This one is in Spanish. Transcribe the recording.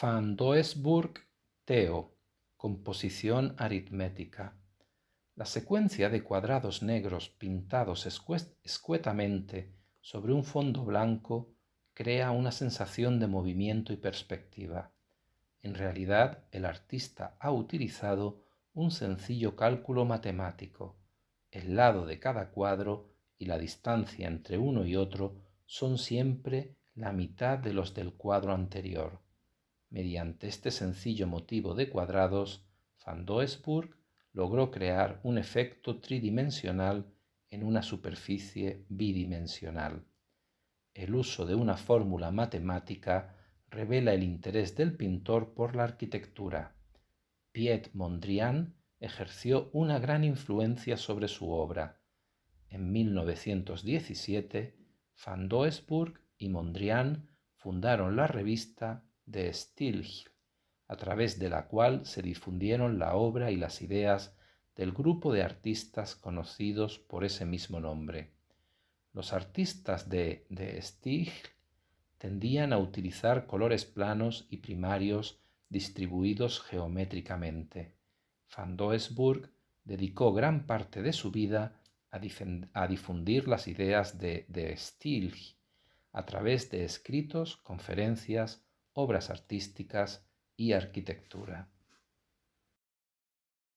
Van Doesburg Theo. composición aritmética. La secuencia de cuadrados negros pintados escuetamente sobre un fondo blanco crea una sensación de movimiento y perspectiva. En realidad, el artista ha utilizado un sencillo cálculo matemático. El lado de cada cuadro y la distancia entre uno y otro son siempre la mitad de los del cuadro anterior. Mediante este sencillo motivo de cuadrados, van Doesburg logró crear un efecto tridimensional en una superficie bidimensional. El uso de una fórmula matemática revela el interés del pintor por la arquitectura. Piet Mondrian ejerció una gran influencia sobre su obra. En 1917, Van Doesburg y Mondrian fundaron la revista de Stilg, a través de la cual se difundieron la obra y las ideas del grupo de artistas conocidos por ese mismo nombre. Los artistas de, de Stijl tendían a utilizar colores planos y primarios distribuidos geométricamente. Van Doesburg dedicó gran parte de su vida a, difundir las ideas de, de Stilg a través de escritos, conferencias, obras artísticas y arquitectura.